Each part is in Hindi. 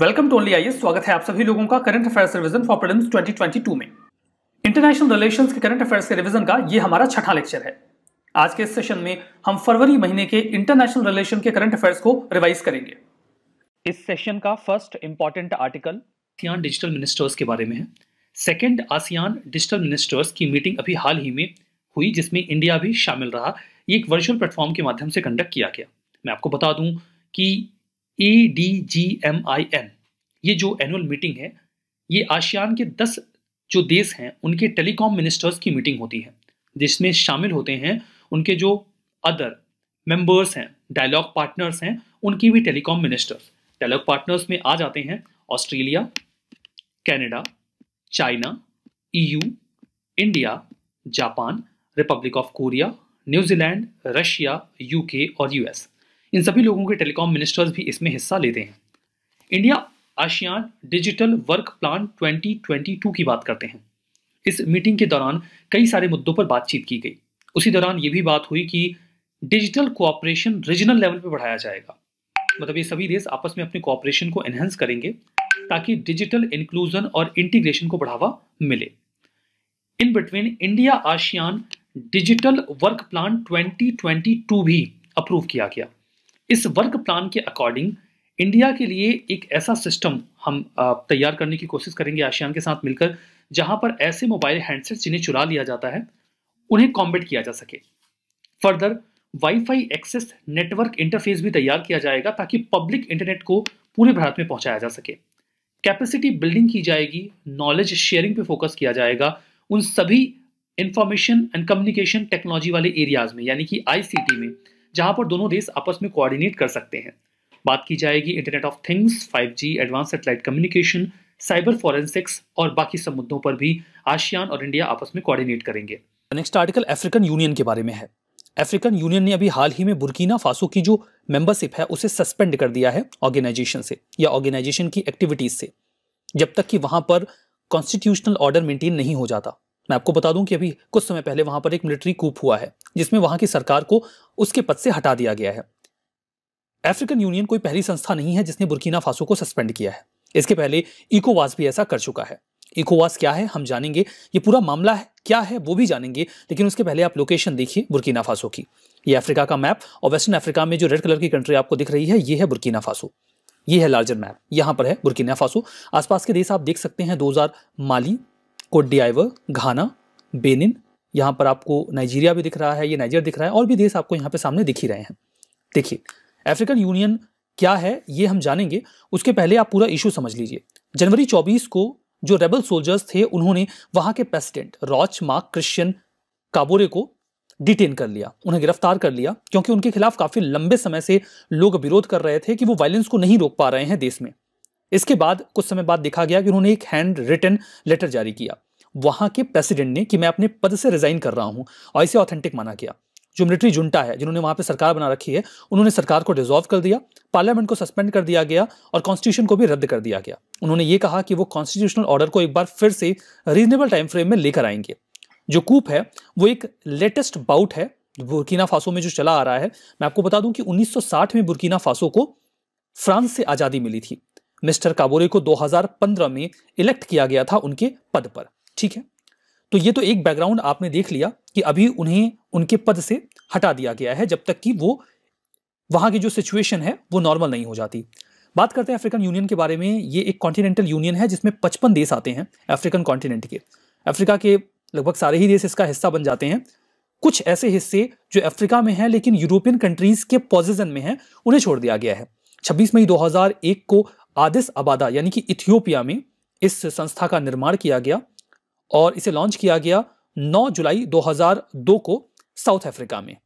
वेलकम टू ओनली आइए स्वागत है आप सभी लोगों का current affairs revision for prelims 2022 में इंटरनेशनल रिलेशंस के करंट अफेयर्स के रिवीजन का ये हमारा छठा लेक्चर है आज के इस सेशन में हम फरवरी महीने के इंटरनेशनल रिलेशन के करंट अफेयर्स को रिवाइज करेंगे इस सेशन का first important article ASEAN digital ministers के बारे में है सेकेंड आसियान डिजिटल मिनिस्टर्स की मीटिंग अभी हाल ही में हुई जिसमें इंडिया भी शामिल रहा ये एक वर्चुअल प्लेटफॉर्म के माध्यम से कंडक्ट किया गया मैं आपको बता दूं कि A D G M I M ये जो एनुअल मीटिंग है ये आशियान के दस जो देश हैं उनके टेलीकॉम मिनिस्टर्स की मीटिंग होती है जिसमें शामिल होते हैं उनके जो अदर मेंबर्स हैं डायलॉग पार्टनर्स हैं उनकी भी टेलीकॉम मिनिस्टर्स डायलॉग पार्टनर्स में आ जाते हैं Australia Canada China EU India Japan Republic of Korea New Zealand Russia UK और यूएस इन सभी लोगों के टेलीकॉम मिनिस्टर्स भी इसमें हिस्सा लेते हैं India ASEAN digital work plan 2022 की बात करते हैं इस मीटिंग के दौरान कई सारे मुद्दों पर बातचीत की गई उसी दौरान ये भी बात हुई कि डिजिटल कोऑपरेशन रीजनल लेवल पर बढ़ाया जाएगा मतलब ये सभी देश आपस में अपने कोऑपरेशन को एनहेंस करेंगे ताकि डिजिटल इंक्लूजन और इंटीग्रेशन को बढ़ावा मिले in between India ASEAN digital work plan 2022 भी अप्रूव किया गया इस वर्क प्लान के अकॉर्डिंग इंडिया के लिए एक ऐसा सिस्टम हम तैयार करने की कोशिश करेंगे आशियान के साथ मिलकर जहां पर ऐसे मोबाइल हैंडसेट जिन्हें चुरा लिया जाता है उन्हें कॉम्बेट किया जा सके further WiFi access network interface भी तैयार किया जाएगा ताकि पब्लिक इंटरनेट को पूरे भारत में पहुंचाया जा सके कैपेसिटी बिल्डिंग की जाएगी नॉलेज शेयरिंग पे फोकस किया जाएगा उन सभी इंफॉर्मेशन एंड कम्युनिकेशन टेक्नोलॉजी वाले एरियाज में यानी कि आईसीटी में जहां पर दोनों देश आपस में कोऑर्डिनेट कर सकते हैं बात की जाएगी internet of things 5G, advance satellite communication cyber forensics और बाकी सब मुद्दों पर भी आशियान और इंडिया आपस में कोऑर्डिनेट करेंगे नेक्स्ट आर्टिकल अफ्रीकन यूनियन के बारे में है अफ्रीकन यूनियन ने अभी हाल ही में बुर्कीना फासो की जो मेंबरशिप है उसे सस्पेंड कर दिया है ऑर्गेनाइजेशन से या ऑर्गेनाइजेशन की एक्टिविटीज से जब तक कि वहां पर कॉन्स्टिट्यूशनल ऑर्डर मेंटेन नहीं हो जाता मैं आपको बता दूं कि अभी कुछ समय पहले वहां पर एक मिलिट्री कूप हुआ है जिसमें वहां की सरकार को उसके पद से हटा दिया गया है अफ्रीकन यूनियन कोई पहली संस्था नहीं है जिसने बुरकीना फासो को सस्पेंड किया है इसके पहले इकोवास भी ऐसा कर चुका है इकोवास क्या है हम जानेंगे ये पूरा मामला है क्या है वो भी जानेंगे लेकिन उसके पहले आप लोकेशन देखिए बुरकीना फासो की ये अफ्रीका का मैप और वेस्टर्न अफ्रीका में जो रेड कलर की कंट्री आपको दिख रही है ये है बुरकीना फासो ये है लार्जर मैप यहाँ पर है बुरकीना फासो आसपास के देश आप देख सकते हैं दो माली कोट घाना बेनिन यहाँ पर आपको नाइजीरिया भी दिख रहा है ये नाइजीरिया दिख रहा है और भी देश आपको यहाँ पे सामने दिख ही रहे हैं देखिए अफ्रीकन यूनियन क्या है ये हम जानेंगे उसके पहले आप पूरा इशू समझ लीजिए जनवरी 24 को जो रेबल सोल्जर्स थे उन्होंने वहाँ के president Roch Marc Christian Kabore को डिटेन कर लिया उन्हें गिरफ्तार कर लिया क्योंकि उनके खिलाफ काफ़ी लंबे समय से लोग विरोध कर रहे थे कि वो वायलेंस को नहीं रोक पा रहे हैं देश में इसके बाद कुछ समय बाद देखा गया कि उन्होंने एक हैंड रिटन लेटर जारी किया वहां के प्रेसिडेंट ने कि मैं अपने पद से रिजाइन कर रहा हूं और इसे ऑथेंटिक माना गया जो मिलिट्री जुंटा है जिन्होंने वहां पे सरकार बना रखी है उन्होंने सरकार को डिजॉल्व कर दिया पार्लियामेंट को सस्पेंड कर दिया गया और कॉन्स्टिट्यूशन को भी रद्द कर दिया गया उन्होंने ये कहा कि वो कॉन्स्टिट्यूशनल ऑर्डर को एक बार फिर से रीजनेबल टाइम फ्रेम में लेकर आएंगे जो कूप है वो एक लेटेस्ट बाउट है बुर्कीना फासो में जो चला आ रहा है मैं आपको बता दूं कि 1960 में बुर्कीना फासो को फ्रांस से आज़ादी मिली थी मिस्टर काबोरे को 2015 में इलेक्ट किया गया था उनके पद पर ठीक है तो ये तो एक बैकग्राउंड आपने देख लिया कि अभी उन्हें उनके पद से हटा दिया गया है जब तक कि वो वहाँ की जो सिचुएशन है वो नॉर्मल नहीं हो जाती बात करते हैं अफ्रीकन यूनियन के बारे में ये एक कॉन्टिनेंटल यूनियन है जिसमें पचपन देश आते हैं अफ्रीकन कॉन्टिनेंट के अफ्रीका के लगभग सारे ही देश इसका हिस्सा बन जाते हैं कुछ ऐसे हिस्से जो अफ्रीका में हैं लेकिन यूरोपियन कंट्रीज़ के पोजिशन में हैं उन्हें छोड़ दिया गया है 26 मई 2001 को आदिस आबादा यानी कि इथियोपिया में इस संस्था का निर्माण किया गया और इसे लॉन्च किया गया 9 जुलाई 2002 को साउथ अफ्रीका में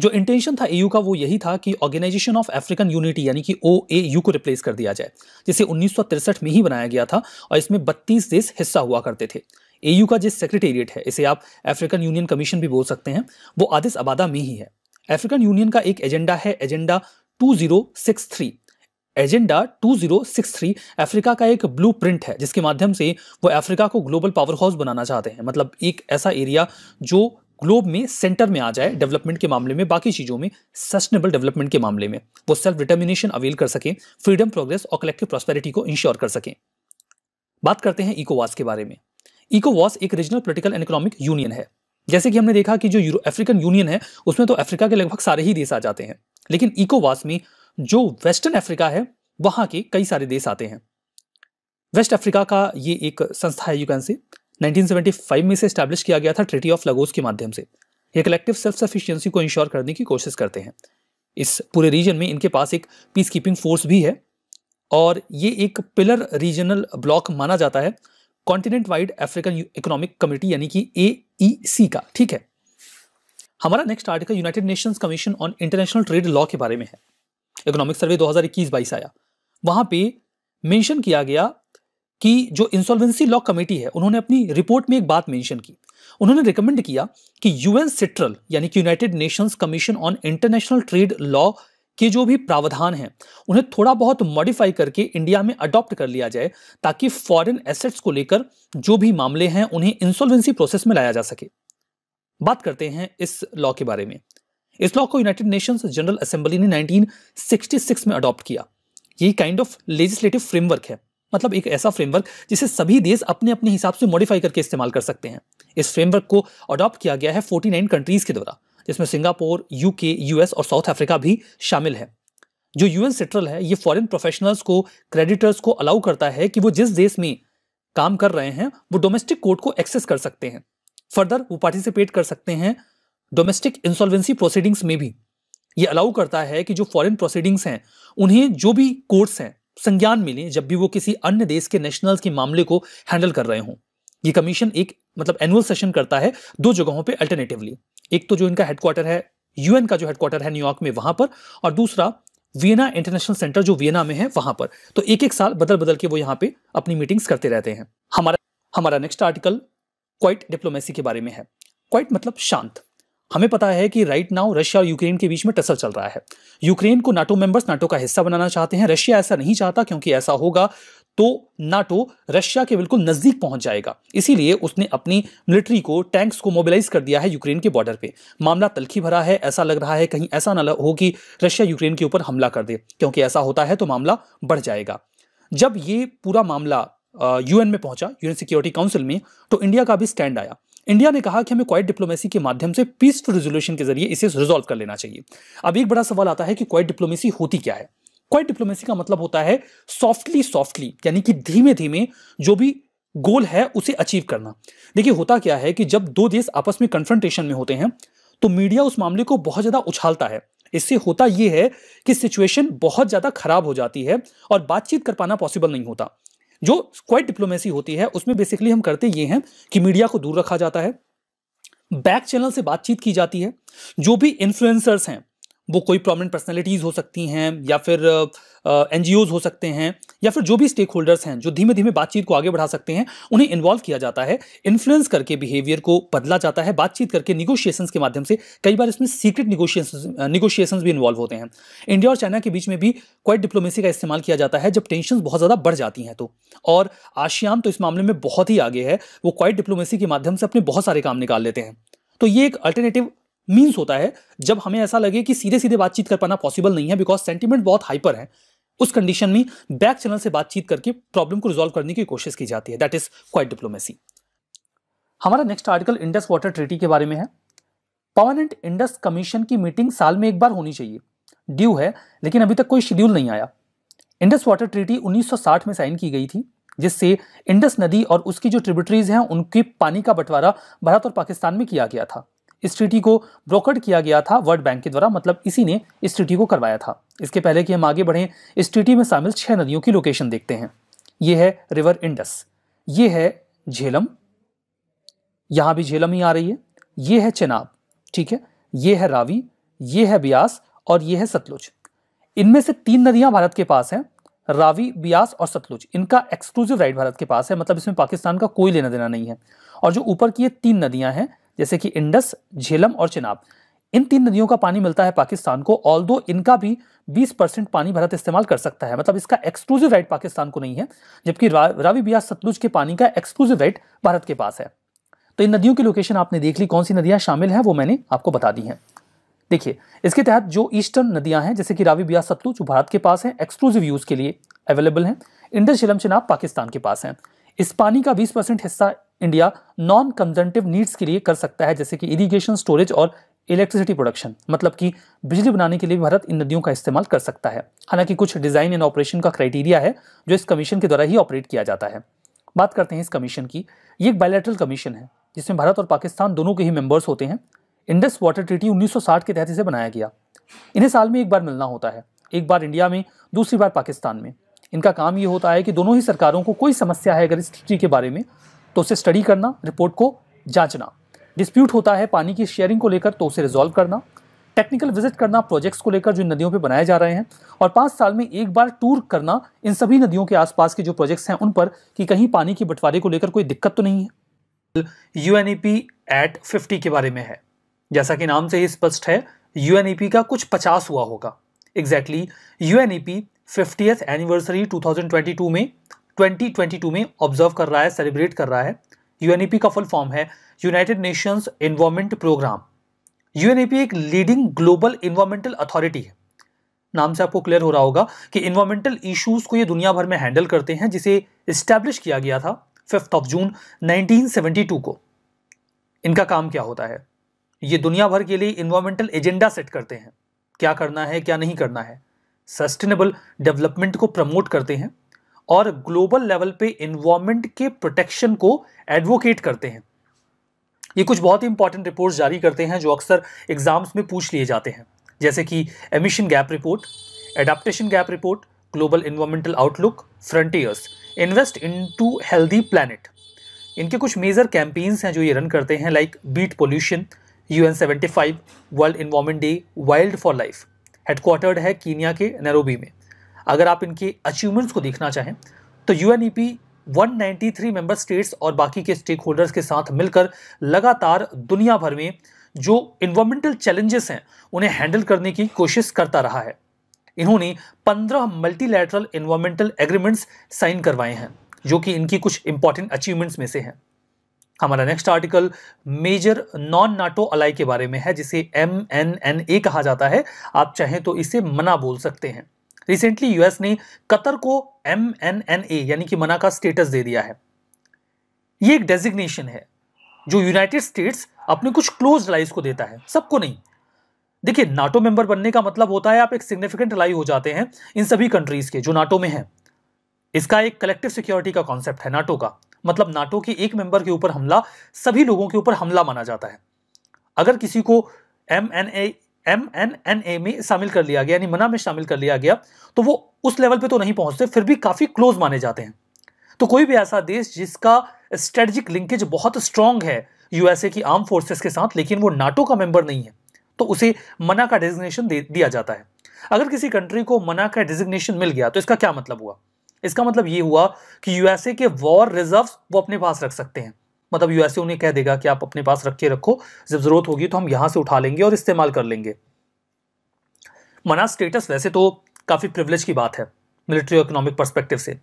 जो इंटेंशन था एयू e का वो यही था कि ऑर्गेनाइजेशन ऑफ अफ्रीकन यूनिटी यानी कि ओ को रिप्लेस कर दिया जाए जिसे उन्नीस में ही बनाया गया था और इसमें बत्तीस देश हिस्सा हुआ करते थे एयू e का जिस सेक्रेटेरिएट है इसे आप अफ्रीकन यूनियन कमीशन भी बोल सकते हैं वो आदिस अबादा में ही है अफ्रीकन यूनियन का एक एजेंडा है एजेंडा 2063 एजेंडा 2063 अफ्रीका का एक ब्लू प्रिंट है जिसके माध्यम से वो अफ्रीका को ग्लोबल पावर हाउस बनाना चाहते हैं मतलब एक ऐसा एरिया जो ग्लोब में सेंटर में आ जाए डेवलपमेंट के मामले में बाकी चीज़ों में सस्टेनेबल डेवलपमेंट के मामले में वो सेल्फ डिटर्मिनेशन अवेल कर सकें फ्रीडम प्रोग्रेस और कलेक्टिव प्रॉस्पेरिटी को इंश्योर कर सकें बात करते हैं इकोवास के बारे में इकोवास एक regional political and economic union है जैसे कि हमने देखा कि जो अफ्रीकन यूनियन है उसमें तो अफ्रीका के लगभग सारे ही देश आ जाते हैं लेकिन इकोवास में जो वेस्टर्न अफ्रीका है वहां के कई सारे देश आते हैं वेस्ट अफ्रीका का ये एक संस्था है यू कैन से 1975 में से स्टैब्लिश किया गया था ट्रिटी ऑफ लगोस के माध्यम से ये कलेक्टिव सेल्फ सफिशियंसी को इंश्योर करने की कोशिश करते हैं इस पूरे रीजन में इनके पास एक पीस कीपिंग फोर्स भी है और ये एक पिलर रीजनल ब्लॉक माना जाता है continent wide African economic committee यानी कि ए e का ठीक है हमारा next article United Nations commission on international trade law के बारे में है इकोनॉमिक सर्वे 2021 हजार आया वहां पे मेंशन किया गया कि जो इंसॉल्वेंसी लॉ कमेटी है उन्होंने अपनी रिपोर्ट में एक बात मेंशन की उन्होंने रिकमेंड किया कि यूएन सिट्रल यानी कि United Nations commission on international trade law के जो भी प्रावधान हैं उन्हें थोड़ा बहुत मॉडिफाई करके इंडिया में अडॉप्ट कर लिया जाए ताकि फॉरेन एसेट्स को लेकर जो भी मामले हैं उन्हें इंसॉल्वेंसी प्रोसेस में लाया जा सके बात करते हैं इस लॉ के बारे में इस लॉ को यूनाइटेड नेशंस जनरल असेंबली ने 1966 में अडॉप्ट किया ये काइंड ऑफ लेजिस्लेटिव फ्रेमवर्क है मतलब एक ऐसा फ्रेमवर्क जिसे सभी देश अपने अपने हिसाब से मॉडिफाई करके इस्तेमाल कर सकते हैं इस फ्रेमवर्क को अडॉप्ट किया गया है 49 कंट्रीज के द्वारा जिसमें सिंगापुर यूके यूएस और साउथ अफ्रीका भी शामिल है जो यूएन सेंट्रल है ये फॉरेन प्रोफेशनल्स को क्रेडिटर्स को अलाउ करता है कि वो जिस देश में काम कर रहे हैं वो डोमेस्टिक कोर्ट को एक्सेस कर सकते हैं फर्दर वो पार्टिसिपेट कर सकते हैं डोमेस्टिक इंसॉल्वेंसी प्रोसीडिंग्स में भी ये अलाउ करता है कि जो फॉरेन प्रोसीडिंग्स हैं उन्हें जो भी कोर्ट्स हैं संज्ञान मिले जब भी वो किसी अन्य देश के नेशनल्स के मामले को हैंडल कर रहे हों ये कमीशन एक मतलब एनुअल सेशन करता है दो जगहों पे अल्टरनेटिवली एक तो जो इनका हेडक्वार्टर है यूएन का जो हेडक्वार्टर है न्यूयॉर्क में वहां पर और दूसरा वियना इंटरनेशनल सेंटर जो वियना में है वहां पर तो एक एक साल बदल बदल के वो यहाँ पे अपनी मीटिंग्स करते रहते हैं हमारा हमारा नेक्स्ट आर्टिकल क्वाइट डिप्लोमेसी के बारे में है क्वाइट मतलब शांत हमें पता है कि राइट नाउ रशिया और यूक्रेन के बीच में टसल चल रहा है यूक्रेन को नाटो मेंबर्स नाटो का हिस्सा बनाना चाहते हैं रशिया ऐसा नहीं चाहता क्योंकि ऐसा होगा तो नाटो रशिया के बिल्कुल नजदीक पहुंच जाएगा इसीलिए उसने अपनी मिलिट्री को टैंक्स को मोबिलाइज कर दिया है यूक्रेन के बॉर्डर पे मामला तलखी भरा है ऐसा लग रहा है कहीं ऐसा ना हो कि रशिया यूक्रेन के ऊपर हमला कर दे क्योंकि ऐसा होता है तो मामला बढ़ जाएगा जब ये पूरा मामला यूएन में पहुंचा यूएन सिक्योरिटी काउंसिल में तो इंडिया का भी स्टैंड आया इंडिया ने कहा कि हमें क्वाइट डिप्लोमेसी के माध्यम से पीसफुल रेजोल्यूशन के जरिए इसे रिजॉल्व कर लेना चाहिए अब एक बड़ा सवाल आता है कि क्वाइट डिप्लोमेसी होती क्या है क्वाइट डिप्लोमेसी का मतलब होता है सॉफ्टली सॉफ्टली यानी कि धीमे धीमे जो भी गोल है उसे अचीव करना देखिए होता क्या है कि जब दो देश आपस में कन्फ्रंटेशन में होते हैं तो मीडिया उस मामले को बहुत ज़्यादा उछालता है इससे होता यह है कि सिचुएशन बहुत ज़्यादा खराब हो जाती है और बातचीत कर पाना पॉसिबल नहीं होता जो क्वाइट डिप्लोमेसी होती है उसमें बेसिकली हम करते ये हैं कि मीडिया को दूर रखा जाता है बैक चैनल से बातचीत की जाती है जो भी इन्फ्लुएंसर्स हैं वो कोई प्रोमिनेंट पर्सनैलिटीज़ हो सकती हैं या फिर एन uh, हो सकते हैं या फिर जो भी स्टेक होल्डर्स हैं जो धीमे धीमे बातचीत को आगे बढ़ा सकते हैं उन्हें इन्वॉल्व किया जाता है इन्फ्लुएंस करके बिहेवियर को बदला जाता है बातचीत करके निगोशिएशंस के माध्यम से कई बार इसमें सीक्रेट निगोशिएशन निगोशिएशंस भी इन्वॉल्व होते हैं इंडिया और चाइना के बीच में भी क्वाइट डिप्लोमेसी का इस्तेमाल किया जाता है जब टेंशन बहुत ज़्यादा बढ़ जाती हैं तो और आशियान तो इस मामले में बहुत ही आगे है वो क्वाइट डिप्लोमेसी के माध्यम से अपने बहुत सारे काम निकाल लेते हैं तो ये एक अल्टरनेटिव मीन्स होता है जब हमें ऐसा लगे कि सीधे सीधे बातचीत कर पाना पॉसिबल नहीं है बिकॉज सेंटिमेंट बहुत हाइपर है उस कंडीशन में बैक चैनल से बातचीत करके प्रॉब्लम को रिजॉल्व करने की कोशिश की जाती है दैट इज क्वाइट डिप्लोमेसी हमारा next article Indus water treaty के बारे में है पर्मानेंट इंडस कमीशन की मीटिंग साल में एक बार होनी चाहिए ड्यू है लेकिन अभी तक कोई शेड्यूल नहीं आया इंडस वाटर ट्रीटी 1960 में साइन की गई थी जिससे इंडस नदी और उसकी जो ट्रिब्यूटरीज हैं उनके पानी का बंटवारा भारत और पाकिस्तान में किया गया था इस ट्रीटी को ब्रोकर्ड किया गया था वर्ल्ड बैंक के द्वारा मतलब इसी ने इस ट्रीटी को करवाया था इसके पहले कि हम आगे बढ़ें इस ट्रीटी में शामिल छह नदियों की लोकेशन देखते हैं ये है रिवर इंडस ये है झेलम यहाँ भी झेलम ही आ रही है ये है चेनाब ठीक है ये है रावी ये है ब्यास और ये है सतलुज इनमें से तीन नदियां भारत के पास हैं रावी ब्यास और सतलुज इनका एक्सक्लूसिव राइट भारत के पास है मतलब इसमें पाकिस्तान का कोई लेना देना नहीं है और जो ऊपर की ये तीन नदियां हैं जैसे कि इंडस झेलम और चिनाब इन तीन नदियों का पानी मिलता है पाकिस्तान को ऑल इनका भी 20 परसेंट पानी भारत इस्तेमाल कर सकता है मतलब इसका एक्सक्लूसिव राइट पाकिस्तान को नहीं है जबकि रावी ब्यास सतलुज के पानी का एक्सक्लूसिव राइट भारत के पास है तो इन नदियों की लोकेशन आपने देख ली कौन सी नदियां शामिल हैं वो मैंने आपको बता दी हैं देखिए इसके तहत जो ईस्टर्न नदियां हैं जैसे कि रावी बिया सतलुज भारत के पास है एक्सक्लूसिव यूज के लिए अवेलेबल है इंडस झेलम चिनाब पाकिस्तान के पास है इस पानी का 20 परसेंट हिस्सा इंडिया नॉन कंजेंटिव नीड्स के लिए कर सकता है जैसे कि इरीगेशन स्टोरेज और इलेक्ट्रिसिटी प्रोडक्शन मतलब कि बिजली बनाने के लिए भारत इन नदियों का इस्तेमाल कर सकता है हालांकि कुछ डिज़ाइन एंड ऑपरेशन का क्राइटेरिया है जो इस कमीशन के द्वारा ही ऑपरेट किया जाता है बात करते हैं इस कमीशन की ये एक बायोलेट्रल कमीशन है जिसमें भारत और पाकिस्तान दोनों के ही मेंबर्स होते हैं इंडस वाटर ट्रीटी 1960 के तहत इसे बनाया गया इन्हें साल में एक बार मिलना होता है एक बार इंडिया में दूसरी बार पाकिस्तान में इनका काम ये होता है कि दोनों ही सरकारों को कोई समस्या है अगर इस ट्रीटी के बारे में तो उसे स्टडी करना रिपोर्ट को जांचना डिस्प्यूट होता है पानी की शेयरिंग को लेकर तो उसे रिजॉल्व करना टेक्निकल विजिट करना प्रोजेक्ट्स को लेकर जो नदियों पर बनाए जा रहे हैं और पाँच साल में एक बार टूर करना इन सभी नदियों के आसपास के जो प्रोजेक्ट्स हैं उन पर कि कहीं पानी के बंटवारे को लेकर कोई दिक्कत तो नहीं है यू एट फिफ्टी के बारे में है जैसा कि नाम से ही स्पष्ट है यू का कुछ पचास हुआ होगा exactly exactly, you fiftieth anniversary 2022 में 2022 में ऑब्जर्व कर रहा है सेलिब्रेट कर रहा है यूएनईपी का फुल फॉर्म है United Nations Environment Programme UNEP एक लीडिंग ग्लोबल इन्वायरमेंटल अथॉरिटी है नाम से आपको क्लियर हो रहा होगा कि इन्वायरमेंटल इश्यूज को ये दुनिया भर में हैंडल करते हैं जिसे इस्टेब्लिश किया गया था फिफ्थ ऑफ जून 1972 को इनका काम क्या होता है ये दुनिया भर के लिए इन्वायरमेंटल एजेंडा सेट करते हैं क्या करना है क्या नहीं करना है सस्टेनेबल डेवलपमेंट को प्रमोट करते हैं और ग्लोबल लेवल पे इन्वायरमेंट के प्रोटेक्शन को एडवोकेट करते हैं ये कुछ बहुत ही इंपॉर्टेंट रिपोर्ट्स जारी करते हैं जो अक्सर एग्जाम्स में पूछ लिए जाते हैं जैसे कि emission gap report adaptation gap report global environmental outlook frontiers invest in to healthy planet इनके कुछ मेजर कैंपेन्स हैं जो ये रन करते हैं like beat pollution U N seventy five world environment day wild for life headquartered है कीनिया के नैरोबी में अगर आप इनके अचीवमेंट्स को देखना चाहें तो U N E 193 member states और बाकी के स्टेक होल्डर्स के साथ मिलकर लगातार दुनिया भर में जो इन्वामेंटल चैलेंजेस हैं उन्हें हैंडल करने की कोशिश करता रहा है इन्होंने 15 मल्टीलैटरल इन्वायरमेंटल एग्रीमेंट्स साइन करवाए हैं जो कि इनकी कुछ इंपॉर्टेंट अचीवमेंट्स में से हैं हमारा next article major non NATO ally के बारे में है जिसे एम एन एन ए कहा जाता है आप चाहें तो इसे मना बोल सकते हैं रिसेंटली यूएस ने कतर को एम एन एन ए यानी कि मना का स्टेटस दे दिया है ये एक डेजिग्नेशन है जो यूनाइटेड स्टेट्स अपने कुछ क्लोज अलाइज को देता है सबको नहीं देखिए नाटो मेंबर बनने का मतलब होता है आप एक सिग्निफिकेंट अलाई हो जाते हैं इन सभी कंट्रीज के जो नाटो में हैं इसका एक कलेक्टिव सिक्योरिटी का कॉन्सेप्ट है नाटो का मतलब नाटो के एक मेंबर के ऊपर हमला सभी लोगों के ऊपर हमला माना जाता है अगर किसी को M N A M N N A में शामिल कर लिया गया यानी मना में शामिल कर लिया गया तो वो उस लेवल पे तो नहीं पहुंचते फिर भी काफ़ी क्लोज माने जाते हैं तो कोई भी ऐसा देश जिसका स्ट्रेटजिक लिंकेज बहुत स्ट्रांग है यूएसए की आर्म फोर्सेस के साथ लेकिन वो नाटो का मेंबर नहीं है तो उसे मना का डेजिग्नेशन दिया जाता है अगर किसी कंट्री को मना का डेजिग्नेशन मिल गया तो इसका क्या मतलब हुआ इसका मतलब ये हुआ कि यूएसए के वॉर रिजर्व वो अपने पास रख सकते हैं मतलब यूएसए उन्हें कह देगा कि आप अपने पास रख के रखो जब जरूरत होगी तो हम यहां से उठा लेंगे और इस्तेमाल कर लेंगे मना स्टेटस वैसे तो काफ़ी प्रिवलेज की बात है मिलिट्री और इकोनॉमिक परस्पेक्टिव से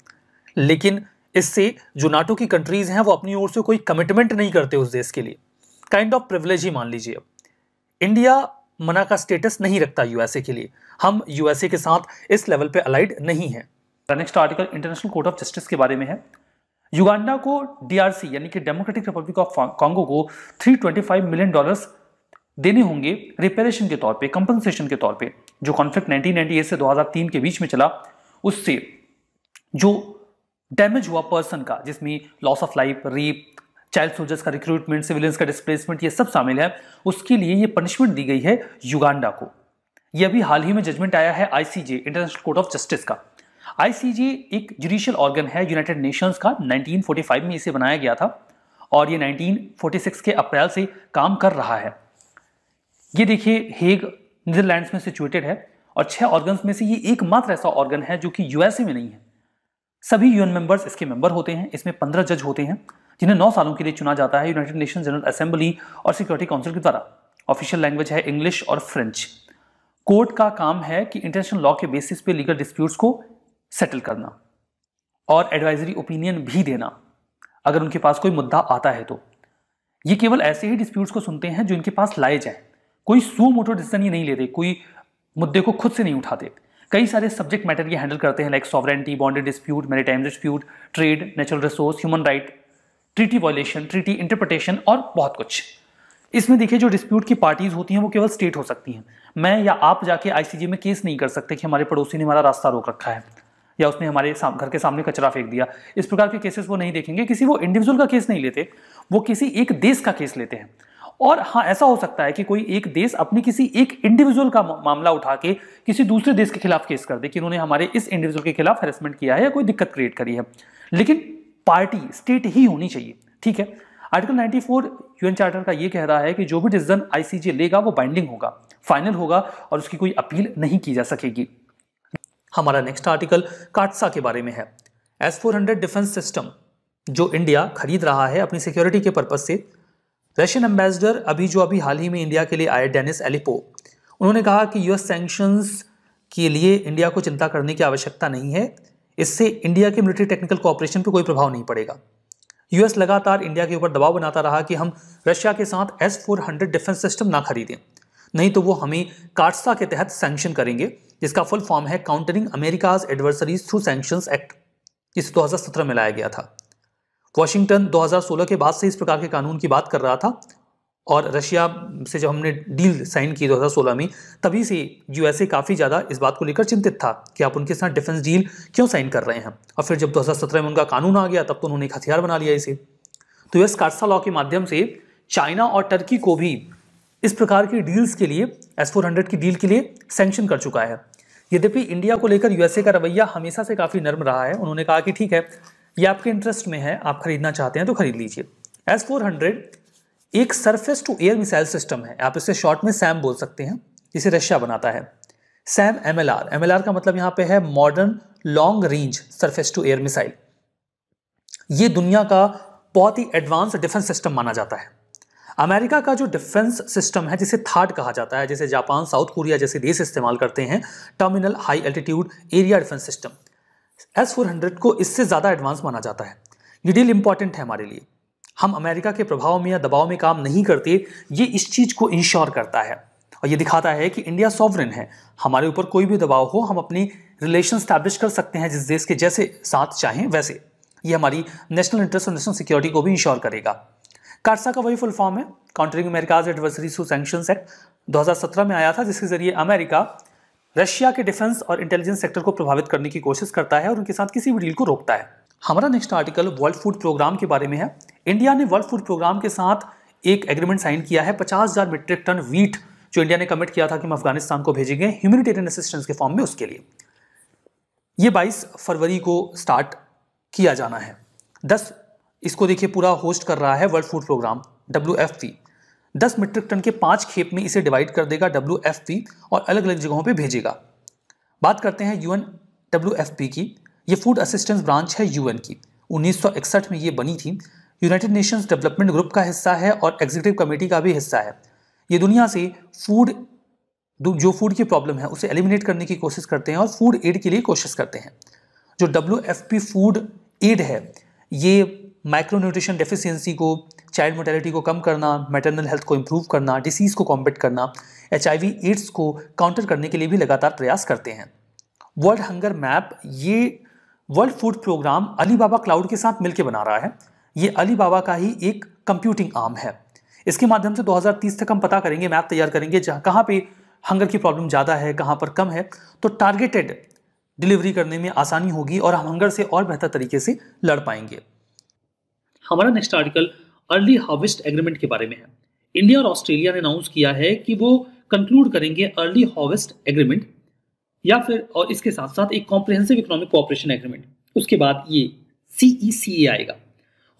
लेकिन इससे जो नाटो की कंट्रीज हैं वो अपनी ओर से कोई कमिटमेंट नहीं करते उस देश के लिए काइंड ऑफ प्रिवलेज ही मान लीजिए इंडिया मना का स्टेटस नहीं रखता यूएसए के लिए हम यूएसए के साथ इस लेवल पे अलाइड नहीं है the next article International Court of Justice के बारे में है युगांडा को डीआरसी यानी कि डेमोक्रेटिक रिपब्लिक ऑफ कांगो को 325 मिलियन डॉलर्स देने होंगे रिपेरेशन के तौर पे कंपनसेशन के तौर पे जो कॉन्फ्लिक्ट 1998 से 2003 के बीच में चला उससे जो डैमेज हुआ पर्सन का जिसमें loss of life rape child soldiers का रिक्रूटमेंट सिविलियंस का डिस्प्लेसमेंट ये सब शामिल है उसके लिए ये पनिशमेंट दी गई है युगांडा को यह अभी हाल ही में जजमेंट आया है ICJ International Court of Justice का आईसीजे एक जुडिशियल ऑर्गन है यूनाइटेड नेशंस का 1945 में इसे बनाया गया था और ये 1946 के अप्रैल से काम कर रहा है ये देखिए हेग नीदरलैंड में सिचुएटेड है और छह ऑर्गन में से ये एकमात्र ऐसा ऑर्गन है जो कि यूएसए में नहीं है सभी यूएन मेंबर्स इसके मेंबर होते हैं इसमें पंद्रह जज होते हैं जिन्हें नौ सालों के लिए चुना जाता है यूनाइटेड नेशन जनरल असेंबली और सिक्योरिटी काउंसिल के द्वारा ऑफिशियल लैंग्वेज है इंग्लिश और फ्रेंच कोर्ट का काम है कि इंटरनेशनल लॉ के बेसिस पे लीगल डिस्प्यूट्स को सेटल करना और एडवाइजरी ओपिनियन भी देना अगर उनके पास कोई मुद्दा आता है तो ये केवल ऐसे ही डिस्प्यूट्स को सुनते हैं जो इनके पास लाए जाए कोई सू मोटो डिसीजन ये नहीं लेते कोई मुद्दे को खुद से नहीं उठाते कई सारे सब्जेक्ट मैटर ये हैंडल करते हैं like sovereignty boundary dispute maritime dispute trade natural resource human right treaty violation treaty interpretation और बहुत कुछ इसमें देखिए जो डिस्प्यूट की पार्टीज होती हैं वो केवल स्टेट हो सकती हैं मैं या आप जाके आईसीजी में केस नहीं कर सकते कि हमारे पड़ोसी ने हमारा रास्ता रोक रखा है या उसने हमारे घर के सामने कचरा फेंक दिया इस प्रकार के केसेस वो नहीं देखेंगे किसी वो इंडिविजुअल का केस नहीं लेते वो किसी एक देश का केस लेते हैं और हाँ ऐसा हो सकता है कि कोई एक देश अपनी किसी एक इंडिविजुअल का मामला उठा के किसी दूसरे देश के खिलाफ केस कर दे कि उन्होंने हमारे इस इंडिविजुअल के खिलाफ हेरसमेंट किया है या कोई दिक्कत क्रिएट करी है लेकिन पार्टी स्टेट ही होनी चाहिए ठीक है आर्टिकल 94 यूएन चार्टर का ये कह रहा है कि जो भी डिसीजन आईसीजे लेगा वो बाइंडिंग होगा फाइनल होगा और उसकी कोई अपील नहीं की जा सकेगी हमारा नेक्स्ट आर्टिकल काटसा के बारे में है S four hundred defence system जो इंडिया खरीद रहा है अपनी सिक्योरिटी के पर्पज से रशियन एम्बेसडर अभी जो अभी हाल ही में इंडिया के लिए आए डेनिस एलिपो उन्होंने कहा कि यूएस सैंक्शंस के लिए इंडिया को चिंता करने की आवश्यकता नहीं है इससे इंडिया के मिलिट्री टेक्निकल कॉपरेशन पर कोई प्रभाव नहीं पड़ेगा यूएस लगातार इंडिया के ऊपर दबाव बनाता रहा कि हम रशिया के साथ S four hundred defence system ना खरीदें नहीं तो वो हमें काटसा के तहत सैंक्शन करेंगे जिसका फुल फॉर्म है countering America's adversaries through sanctions act जिसे 2017 में लाया गया था वॉशिंगटन 2016 के बाद से इस प्रकार के कानून की बात कर रहा था और रशिया से जब हमने डील साइन की 2016 में तभी से यूएसए काफ़ी ज़्यादा इस बात को लेकर चिंतित था कि आप उनके साथ डिफेंस डील क्यों साइन कर रहे हैं और फिर जब 2017 में उनका कानून आ गया तब तो उन्होंने एक हथियार बना लिया इसे तो यूएस कार्सा लॉ के माध्यम से चाइना और टर्की को भी इस प्रकार की डील्स के लिए एस फोर की डील के लिए सेंक्शन कर चुका है यद्यपि इंडिया को लेकर यूएसए का रवैया हमेशा से काफ़ी नर्म रहा है उन्होंने कहा कि ठीक है ये आपके इंटरेस्ट में है आप खरीदना चाहते हैं तो खरीद लीजिए एस फोर हंड्रेड एक surface to air missile system है आप इसे शॉर्ट में सैम बोल सकते हैं जिसे रशिया बनाता है SAM M L R M L R का मतलब यहां पे है modern long range surface to air missile ये दुनिया का बहुत ही एडवांस डिफेंस सिस्टम माना जाता है अमेरिका का जो डिफेंस सिस्टम है जिसे थाट कहा जाता है जैसे जापान साउथ कोरिया जैसे देश इस्तेमाल करते हैं terminal high altitude area defence system S four hundred को इससे ज़्यादा एडवांस माना जाता है ये डील इंपॉर्टेंट है हमारे लिए हम अमेरिका के प्रभाव में या दबाव में काम नहीं करते ये इस चीज़ को इंश्योर करता है और ये दिखाता है कि इंडिया सॉवरन है हमारे ऊपर कोई भी दबाव हो हम अपनी रिलेशन स्टैब्लिश कर सकते हैं जिस देश के जैसे साथ चाहें वैसे ये हमारी नेशनल इंटरेस्ट और नेशनल सिक्योरिटी को भी इंश्योर करेगा कार्सा का वही फुल फॉर्म है काउंटरिंग अमेरिकाज एडवर्सरी सू सेंशन एक्ट 2017 में आया था जिसके जरिए अमेरिका रशिया के डिफेंस और इंटेलिजेंस सेक्टर को प्रभावित करने की कोशिश करता है और उनके साथ किसी भी डील को रोकता है हमारा next article World Food Programme के बारे में है इंडिया ने वर्ल्ड फूड प्रोग्राम के साथ एक एग्रीमेंट साइन किया है पचास हज़ार मीट्रिक टन वीट जो इंडिया ने कमिट किया था कि हम अफगानिस्तान को भेजेंगे ह्यूमिनिटेरियन असिस्टेंस के फॉर्म में उसके लिए ये 22 फरवरी को स्टार्ट किया जाना है 10 इसको देखिए पूरा होस्ट कर रहा है World Food Programme W F P दस मीट्रिक टन के पाँच खेप में इसे डिवाइड कर देगा डब्ल्यू एफ पी और अलग अलग जगहों पर भेजेगा बात करते हैं U N W F P की ये फूड असिस्टेंस ब्रांच है यू एन की 1961 में ये बनी थी यूनाइटेड नेशंस डेवलपमेंट ग्रुप का हिस्सा है और एग्जीक्यूटिव कमेटी का भी हिस्सा है ये दुनिया से फूड जो फूड की प्रॉब्लम है उसे एलिमिनेट करने की कोशिश करते हैं और फूड एड के लिए कोशिश करते हैं जो W F P food aid है ये माइक्रो न्यूट्रिशन डेफिशिएंसी को चाइल्ड मोटेलिटी को कम करना मेटरनल हेल्थ को इम्प्रूव करना डिसीज़ को कॉम्बेट करना एच एड्स को काउंटर करने के लिए भी लगातार प्रयास करते हैं वर्ल्ड हंगर मैप ये World Food Programme Alibaba cloud के साथ मिलकर बना रहा है ये अलीबाबा का ही एक कंप्यूटिंग आर्म है इसके माध्यम से 2030 तक हम पता करेंगे मैप तैयार करेंगे जहाँ कहाँ पे हंगर की प्रॉब्लम ज़्यादा है कहाँ पर कम है तो टारगेटेड डिलीवरी करने में आसानी होगी और हम हंगर से और बेहतर तरीके से लड़ पाएंगे हमारा next article early harvest agreement के बारे में है इंडिया और ऑस्ट्रेलिया ने अनाउंस किया है कि वो कंक्लूड करेंगे अर्ली हार्वेस्ट एग्रीमेंट या फिर और इसके साथ साथ एक कॉम्प्रिहेंसिव इकोनॉमिक कोऑपरेशन एग्रीमेंट उसके बाद ये सी e आएगा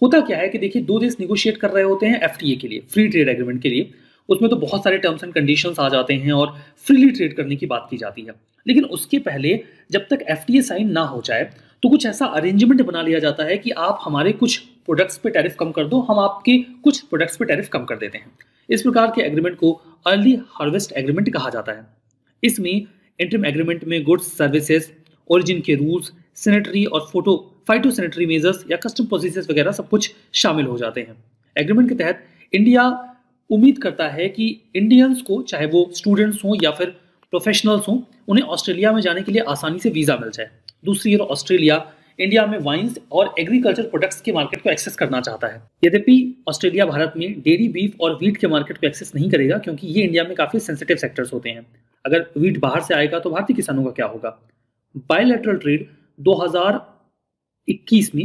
होता क्या है कि देखिए दो देश निगोशिएट कर रहे होते हैं एफ के लिए फ्री ट्रेड एग्रीमेंट के लिए उसमें तो बहुत सारे टर्म्स एंड कंडीशंस आ जाते हैं और फ्रीली ट्रेड करने की बात की जाती है लेकिन उसके पहले जब तक एफ साइन ना हो जाए तो कुछ ऐसा अरेंजमेंट बना लिया जाता है कि आप हमारे कुछ प्रोडक्ट्स पे टैरिफ कम कर दो हम आपके कुछ प्रोडक्ट्स पे टैरिफ कम कर देते हैं इस प्रकार के एग्रीमेंट को अर्ली हार्वेस्ट एग्रीमेंट कहा जाता है इसमें इंटरम एग्रीमेंट में गुड्स सर्विसेज ओरिजिन के रूल्स सैनिटरी और फोटो फाइटो सैनिटरी मेजर्स या कस्टम प्रोसीजर्स वगैरह सब कुछ शामिल हो जाते हैं एग्रीमेंट के तहत इंडिया उम्मीद करता है कि इंडियंस को चाहे वो स्टूडेंट्स हों या फिर प्रोफेशनल्स हों उन्हें ऑस्ट्रेलिया में जाने के लिए आसानी से वीज़ा मिल जाए दूसरी ओर ऑस्ट्रेलिया इंडिया में वाइन्स और एग्रीकल्चर प्रोडक्ट्स के मार्केट को एक्सेस करना चाहता है यद्यपि ऑस्ट्रेलिया भारत में डेयरी बीफ और वीट के मार्केट को एक्सेस नहीं करेगा क्योंकि ये इंडिया में काफ़ी सेंसिटिव सेक्टर्स होते हैं अगर वीट बाहर से आएगा तो भारतीय किसानों का क्या होगा बायोलेटरल ट्रेड 2021 में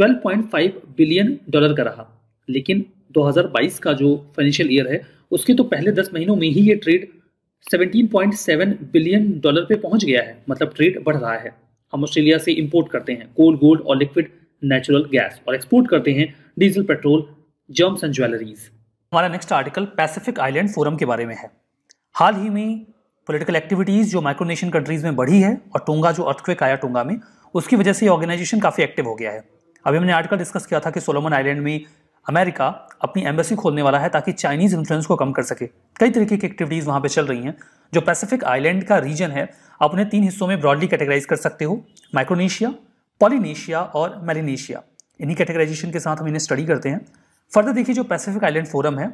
12.5 बिलियन डॉलर का रहा लेकिन 2022 का जो फाइनेंशियल ईयर है उसके तो पहले 10 महीनों में ही ये ट्रेड 17.7 बिलियन डॉलर पे पहुंच गया है मतलब ट्रेड बढ़ रहा है हम ऑस्ट्रेलिया से इम्पोर्ट करते हैं कोल गोल्ड और लिक्विड नेचुरल गैस और एक्सपोर्ट करते हैं diesel petrol gems and jewelleries हमारा next article Pacific Island Forum के बारे में है हाल ही में पॉलिटिकल एक्टिविटीज़ जो माइक्रोनेशियन कंट्रीज़ में बढ़ी है और टोंगा जो अर्थक्वेक आया टोंगा में उसकी वजह से ऑर्गेनाइजेशन काफ़ी एक्टिव हो गया है अभी हमने आर्टिकल डिस्कस किया था कि सोलोमन आइलैंड में अमेरिका अपनी एम्बेसी खोलने वाला है ताकि चाइनीज़ इन्फ्लुएंस को कम कर सके कई तरीके की एक्टिविटीज़ वहाँ पर चल रही हैं जो पैसिफिक आइलैंड का रीजन है आप उन्हें तीन हिस्सों में ब्रॉडली कैटेगराइज कर सकते हो माइक्रोनेशिया पॉलीनेशिया और मेलिनेशिया इन्हीं कैटेगराइजेशन के साथ हम इन्हें स्टडी करते हैं फर्दर देखिए जो पैसिफिक आइलैंड फोरम है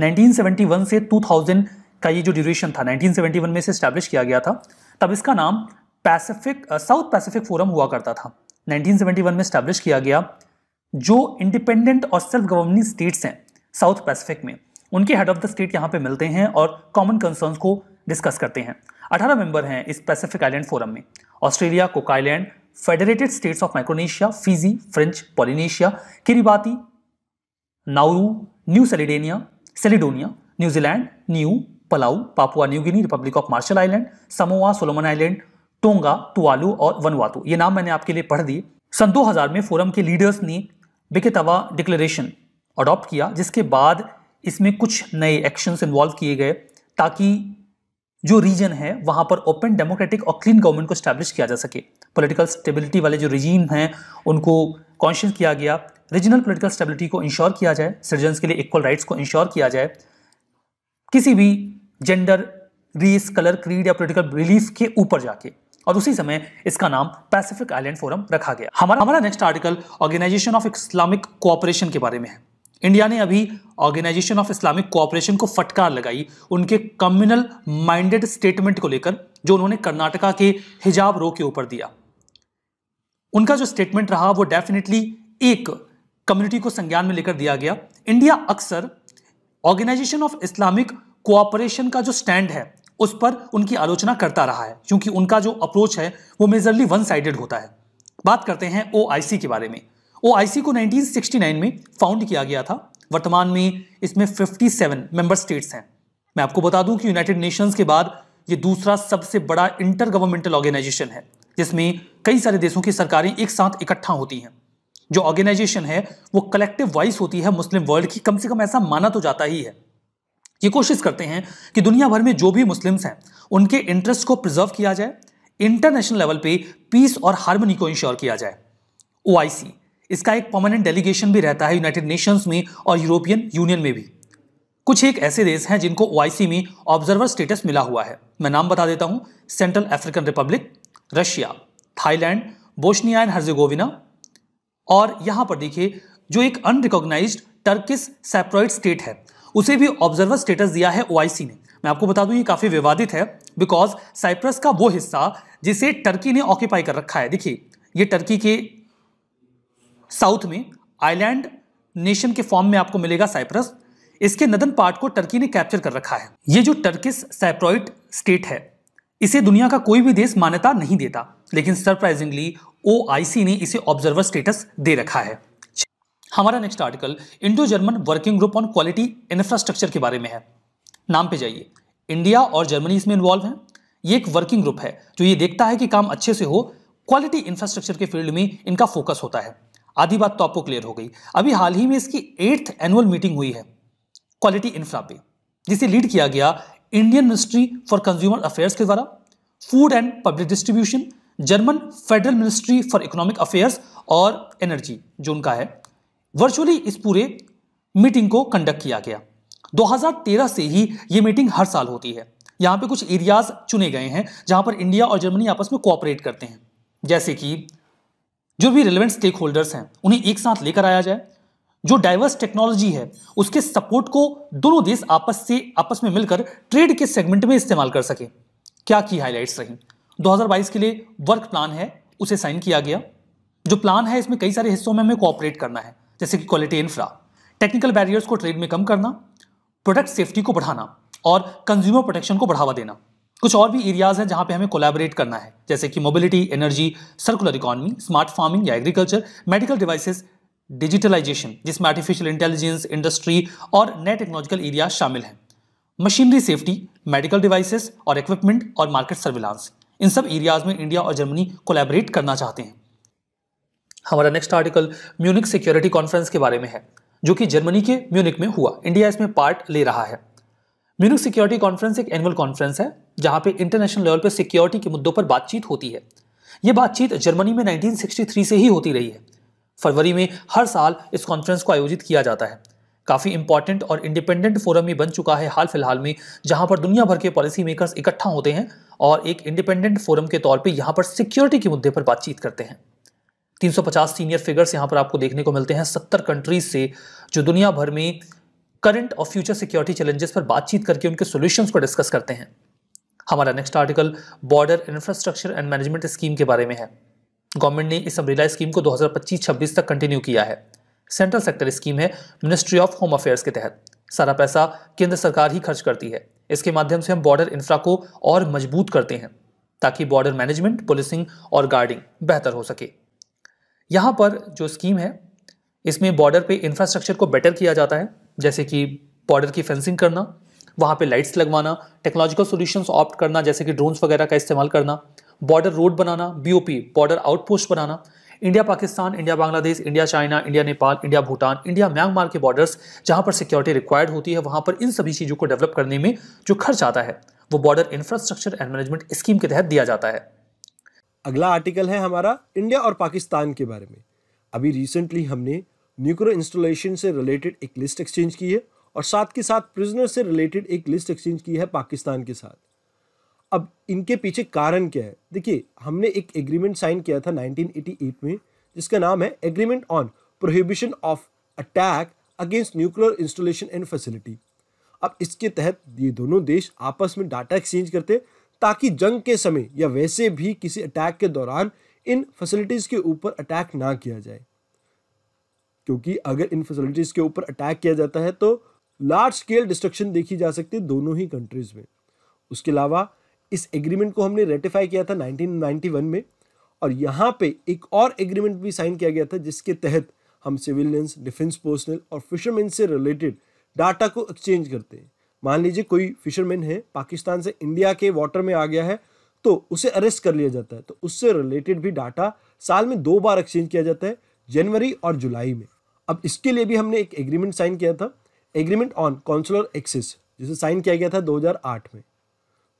1971 से 2000 का ये जो ड्यूरेशन था 1971 में इसे स्टैब्लिश किया गया था तब इसका नाम पैसिफिक साउथ पैसिफिक फोरम हुआ करता था 1971 में स्टैब्लिश किया गया जो इंडिपेंडेंट और सेल्फ गवर्निंग स्टेट्स हैं साउथ पैसिफिक में उनके हेड ऑफ द स्टेट यहाँ पे मिलते हैं और कॉमन कंसर्न्स को डिस्कस करते हैं 18 मेंबर हैं इस पैसिफिक आइलैंड फोरम में Australia Cook Island Federated States of Micronesia Fiji French Polynesia Kiribati Nauru New Caledonia Caledonia New Zealand New Palau Papua New Guinea Republic of Marshall Island Samoa Solomon Island Tonga Tuvalu और वनवातु ये नाम मैंने आपके लिए पढ़ दिए सन 2000 में फोरम के लीडर्स ने बिकेतवा डिक्लेरेशन अडॉप्ट किया जिसके बाद इसमें कुछ नए एक्शंस इन्वॉल्व किए गए ताकि जो रीजन है वहाँ पर ओपन डेमोक्रेटिक और क्लीन गवर्नमेंट को स्टैब्लिश किया जा सके पॉलिटिकल स्टेबिलिटी वाले जो रिजीम हैं उनको कॉन्शियस किया गया रीजनल पॉलिटिकल स्टेबिलिटी को इंश्योर किया जाए सिटीजन्स के लिए इक्वल राइट्स को इंश्योर किया जाए किसी भी जेंडर रेस कलर क्रीड या पोलिटिकल बिलीफ के ऊपर जाके और उसी समय इसका नाम पैसिफिक आइलैंड फोरम रखा गया हमारा हमारा next article Organisation of Islamic Cooperation के बारे में है इंडिया ने अभी ऑर्गेनाइजेशन ऑफ इस्लामिक कोऑपरेशन को फटकार लगाई उनके कम्युनल माइंडेड स्टेटमेंट को लेकर जो उन्होंने कर्नाटका के हिजाब रो के ऊपर दिया उनका जो स्टेटमेंट रहा वो डेफिनेटली एक कम्युनिटी को संज्ञान में लेकर दिया गया इंडिया अक्सर ऑर्गेनाइजेशन ऑफ इस्लामिक कोऑपरेशन का जो स्टैंड है उस पर उनकी आलोचना करता रहा है क्योंकि उनका जो अप्रोच है वो मेजरली वन साइडेड होता है बात करते हैं ओ के बारे में ओ को 1969 में फाउंड किया गया था वर्तमान में इसमें 57 मेंबर स्टेट्स हैं मैं आपको बता दूं कि यूनाइटेड नेशंस के बाद ये दूसरा सबसे बड़ा इंटर गवर्नमेंटल ऑर्गेनाइजेशन है जिसमें कई सारे देशों की सरकारें एक साथ इकट्ठा होती हैं जो ऑर्गेनाइजेशन है वो कलेक्टिव वॉइस होती है मुस्लिम वर्ल्ड की कम से कम ऐसा माना तो जाता ही है ये कोशिश करते हैं कि दुनिया भर में जो भी मुस्लिम्स हैं उनके इंटरेस्ट को प्रिजर्व किया जाए इंटरनेशनल लेवल पे पीस और हार्मनी को इंश्योर किया जाए ओआईसी इसका एक परमानेंट डेलीगेशन भी रहता है यूनाइटेड नेशंस में और यूरोपियन यूनियन में भी कुछ एक ऐसे देश हैं जिनको ओ में ऑब्जर्वर स्टेटस मिला हुआ है मैं नाम बता देता हूँ Central African Republic Russia Thailand Bosnia and Herzegovina और यहाँ पर देखिए जो एक अनरिकॉग्नाइज टर्किस सेपरॉइड स्टेट है उसे भी ऑब्जर्वर स्टेटस दिया है ओ ने मैं आपको बता दूं ये काफ़ी विवादित है बिकॉज साइप्रस का वो हिस्सा जिसे टर्की ने ऑक्यूपाई कर रखा है देखिए ये टर्की के साउथ में आइलैंड नेशन के फॉर्म में आपको मिलेगा साइप्रस इसके नदन पार्ट को टर्की ने कैप्चर कर रखा है ये जो टर्किस साइप्रॉइड स्टेट है इसे दुनिया का कोई भी देश मान्यता नहीं देता लेकिन सरप्राइजिंगली ओ ने इसे ऑब्जर्वर स्टेटस दे रखा है हमारा next article Indo German working group on quality infrastructure के बारे में है नाम पे जाइए इंडिया और जर्मनी इसमें इन्वॉल्व है ये एक वर्किंग ग्रुप है जो ये देखता है कि काम अच्छे से हो क्वालिटी इंफ्रास्ट्रक्चर के फील्ड में इनका फोकस होता है आधी बात तो आपको क्लियर हो गई अभी हाल ही में इसकी एट्थ एनुअल मीटिंग हुई है क्वालिटी इंफ्रा पे जिसे लीड किया गया Indian Ministry for Consumer Affairs के द्वारा food and public distribution German Federal Ministry for Economic Affairs और एनर्जी जो उनका है वर्चुअली इस पूरे मीटिंग को कंडक्ट किया गया 2013 से ही ये मीटिंग हर साल होती है यहाँ पे कुछ एरियाज चुने गए हैं जहाँ पर इंडिया और जर्मनी आपस में कोऑपरेट करते हैं जैसे कि जो भी रिलेवेंट स्टेक होल्डर्स हैं उन्हें एक साथ लेकर आया जाए जो डाइवर्स टेक्नोलॉजी है उसके सपोर्ट को दोनों देश आपस से आपस में मिलकर ट्रेड के सेगमेंट में इस्तेमाल कर सके क्या की हाईलाइट्स रही 2022 के लिए वर्क प्लान है उसे साइन किया गया जो प्लान है इसमें कई सारे हिस्सों में हमें कोऑपरेट करना है जैसे कि क्वालिटी इंफ्रा टेक्निकल बैरियर्स को ट्रेड में कम करना प्रोडक्ट सेफ्टी को बढ़ाना और कंज्यूमर प्रोटेक्शन को बढ़ावा देना कुछ और भी एरियाज हैं जहां पे हमें कोलैबोरेट करना है जैसे कि mobility energy circular economy smart farming या एग्रीकल्चर मेडिकल डिवाइसेस डिजिटलाइजेशन जिसमें आर्टिफिशियल इंटेलिजेंस इंडस्ट्री और नए टेक्नोलॉजिकल एरिया शामिल हैं मशीनरी सेफ्टी मेडिकल डिवाइसेस और इक्विपमेंट और मार्केट सर्विलांस इन सब एरियाज में इंडिया और जर्मनी कोलैबोरेट करना चाहते हैं हमारा next article Munich Security Conference के बारे में है जो कि जर्मनी के म्यूनिक में हुआ इंडिया इसमें पार्ट ले रहा है म्यूनिक सिक्योरिटी कॉन्फ्रेंस एक एनुअल कॉन्फ्रेंस है जहां पे इंटरनेशनल लेवल पे सिक्योरिटी के मुद्दों पर बातचीत होती है ये बातचीत जर्मनी में 1963 से ही होती रही है फरवरी में हर साल इस कॉन्फ्रेंस को आयोजित किया जाता है काफ़ी इंपॉर्टेंट और इंडिपेंडेंट फोरम ये बन चुका है हाल फिलहाल में जहाँ पर दुनिया भर के पॉलिसी मेकर्स इकट्ठा होते हैं और एक इंडिपेंडेंट फोरम के तौर पे यहाँ पर सिक्योरिटी के मुद्दे पर बातचीत करते हैं 350 सीनियर फिगर्स यहाँ पर आपको देखने को मिलते हैं 70 कंट्रीज से जो दुनिया भर में करंट और फ्यूचर सिक्योरिटी चैलेंजेस पर बातचीत करके उनके सोल्यूशंस को डिस्कस करते हैं हमारा next article border infrastructure and management scheme के बारे में है गवर्नमेंट ने इस अम्ब्रेला स्कीम को 2025-26 तक कंटिन्यू किया है सेंट्रल सेक्टर स्कीम है मिनिस्ट्री ऑफ होम अफेयर्स के तहत सारा पैसा केंद्र सरकार ही खर्च करती है इसके माध्यम से हम बॉर्डर इंफ्रा को और मजबूत करते हैं ताकि बॉर्डर मैनेजमेंट पुलिसिंग और गार्डिंग बेहतर हो सके यहाँ पर जो स्कीम है इसमें बॉर्डर पे इंफ्रास्ट्रक्चर को बेटर किया जाता है जैसे कि बॉर्डर की फेंसिंग करना वहाँ पे लाइट्स लगवाना टेक्नोलॉजिकल सॉल्यूशंस ऑप्ट करना जैसे कि ड्रोन्स वगैरह का इस्तेमाल करना बॉर्डर रोड बनाना बीओपी बॉर्डर आउटपोस्ट बनाना India Pakistan India Bangladesh India China India Nepal India Bhutan India Myanmar के बॉर्डर्स जहाँ पर सिक्योरिटी रिक्वायर्ड होती है वहाँ पर इन सभी चीज़ों को डेवलप करने में जो खर्च आता है वो border infrastructure and management scheme के तहत दिया जाता है अगला आर्टिकल है हमारा इंडिया और पाकिस्तान के बारे में अभी रिसेंटली हमने न्यूक्रो इंस्टॉलेशन से रिलेटेड एक लिस्ट एक्सचेंज की है और साथ के साथ प्रिजनर से रिलेटेड एक लिस्ट एक्सचेंज की है पाकिस्तान के साथ अब इनके पीछे कारण क्या है देखिए हमने एक एग्रीमेंट साइन किया था 1988 में जिसका नाम है agreement on prohibition of attack against nuclear installation and facility अब इसके तहत ये दोनों देश आपस में डाटा एक्सचेंज करते ताकि जंग के समय या वैसे भी किसी अटैक के दौरान इन फैसिलिटीज़ के ऊपर अटैक ना किया जाए क्योंकि अगर इन फैसिलिटीज़ के ऊपर अटैक किया जाता है तो लार्ज स्केल डिस्ट्रक्शन देखी जा सकती है दोनों ही कंट्रीज़ में उसके अलावा इस एग्रीमेंट को हमने रेटिफाई किया था 1991 में और यहाँ पे एक और एग्रीमेंट भी साइन किया गया था जिसके तहत हम सिविलियंस डिफेंस पर्सनल और फिशरमैन से रिलेटेड डाटा को एक्सचेंज करते हैं मान लीजिए कोई फिशरमैन है पाकिस्तान से इंडिया के वाटर में आ गया है तो उसे अरेस्ट कर लिया जाता है तो उससे रिलेटेड भी डाटा साल में दो बार एक्सचेंज किया जाता है जनवरी और जुलाई में अब इसके लिए भी हमने एक एग्रीमेंट साइन किया था एग्रीमेंट ऑन काउंसुलर एक्सेस जिसे साइन किया गया था 2008 में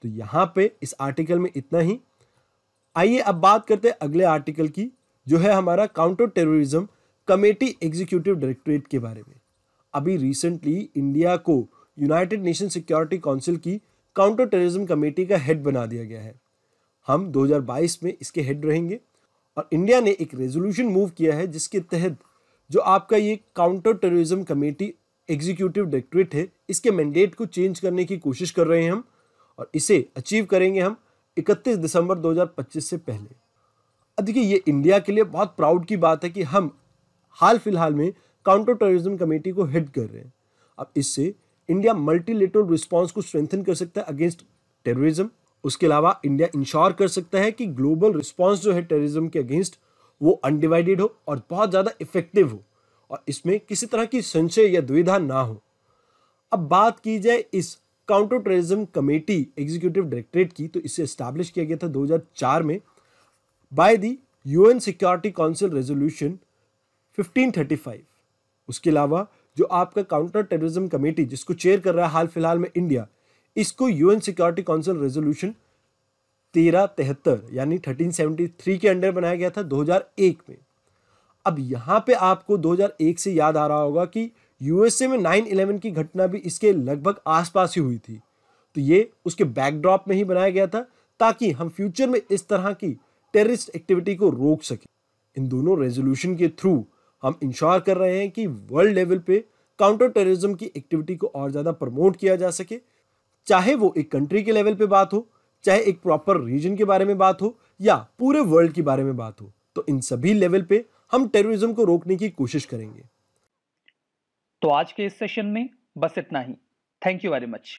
तो यहाँ पे इस आर्टिकल में इतना ही आइए अब बात करते हैं अगले आर्टिकल की जो है हमारा counter terrorism committee executive directorate के बारे में अभी रिसेंटली इंडिया को यूनाइटेड नेशन सिक्योरिटी काउंसिल की काउंटर टेररिज्म कमेटी का हेड बना दिया गया है हम 2022 में इसके हेड रहेंगे और इंडिया ने एक रेजोल्यूशन मूव किया है जिसके तहत जो आपका ये counter terrorism committee executive directorate है इसके मैंडेट को चेंज करने की कोशिश कर रहे हैं हम और इसे अचीव करेंगे हम 31 दिसंबर 2025 से पहले अब देखिए ये इंडिया के लिए बहुत प्राउड की बात है कि हम हाल फिलहाल में काउंटर टेररिज्म कमेटी को हेड कर रहे हैं अब इससे इंडिया मल्टीलेटरल रिस्पॉन्स को स्ट्रेंथन कर सकता है अगेंस्ट टेररिज्म उसके अलावा इंडिया इंश्योर कर सकता है कि ग्लोबल रिस्पॉन्स जो है टेररिज्म के अगेंस्ट वो अनडिवाइडेड हो और बहुत ज़्यादा इफेक्टिव हो और इसमें किसी तरह की संशय या दुविधा ना हो अब बात की जाए इस counter terrorism committee executive directorate की तो इसे इस्टेब्लिश किया गया था 2004 में by the UN security council resolution 1535 उसके अलावा जो आपका काउंटर टेररिज्म कमेटी जिसको चेयर कर रहा है हाल फिलहाल में इंडिया इसको यूएन सिक्योरिटी काउंसिल रेजोल्यूशन तेरह तिहत्तर यानी थर्टीन सेवेंटी थ्री के अंडर बनाया गया था दो हजार एक में अब यहाँ पे आपको दो हजार एक से याद आ रहा होगा कि यूएसए में नाइन इलेवन की घटना भी इसके लगभग आसपास ही हुई थी तो ये उसके बैकड्रॉप में ही बनाया गया था ताकि हम फ्यूचर में इस तरह की टेररिस्ट एक्टिविटी को रोक सके इन दोनों रेजोल्यूशन के थ्रू हम इंश्योर कर रहे हैं कि वर्ल्ड लेवल पे काउंटर टेररिज्म की एक्टिविटी को और ज़्यादा प्रमोट किया जा सके चाहे वो एक कंट्री के लेवल पे बात हो चाहे एक प्रॉपर रीजन के बारे में बात हो या पूरे वर्ल्ड के बारे में बात हो तो इन सभी लेवल पे हम टेररिज्म को रोकने की कोशिश करेंगे तो आज के इस सेशन में बस इतना ही थैंक यू वेरी मच